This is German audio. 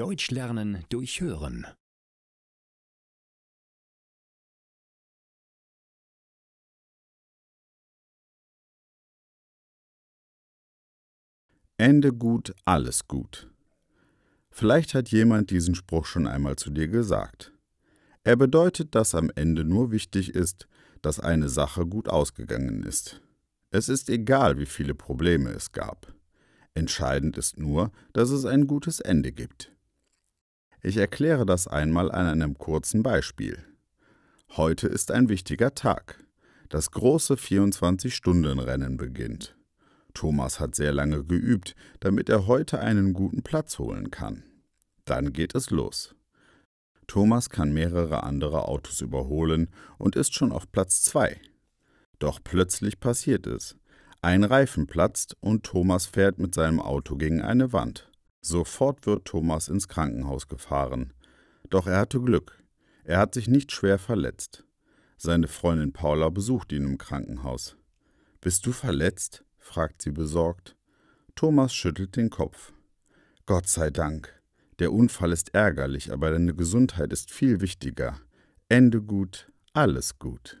Deutsch lernen durch Hören. Ende gut, alles gut. Vielleicht hat jemand diesen Spruch schon einmal zu dir gesagt. Er bedeutet, dass am Ende nur wichtig ist, dass eine Sache gut ausgegangen ist. Es ist egal, wie viele Probleme es gab. Entscheidend ist nur, dass es ein gutes Ende gibt. Ich erkläre das einmal an einem kurzen Beispiel. Heute ist ein wichtiger Tag. Das große 24-Stunden-Rennen beginnt. Thomas hat sehr lange geübt, damit er heute einen guten Platz holen kann. Dann geht es los. Thomas kann mehrere andere Autos überholen und ist schon auf Platz 2. Doch plötzlich passiert es. Ein Reifen platzt und Thomas fährt mit seinem Auto gegen eine Wand. Sofort wird Thomas ins Krankenhaus gefahren. Doch er hatte Glück. Er hat sich nicht schwer verletzt. Seine Freundin Paula besucht ihn im Krankenhaus. Bist du verletzt? fragt sie besorgt. Thomas schüttelt den Kopf. Gott sei Dank. Der Unfall ist ärgerlich, aber deine Gesundheit ist viel wichtiger. Ende gut, alles gut.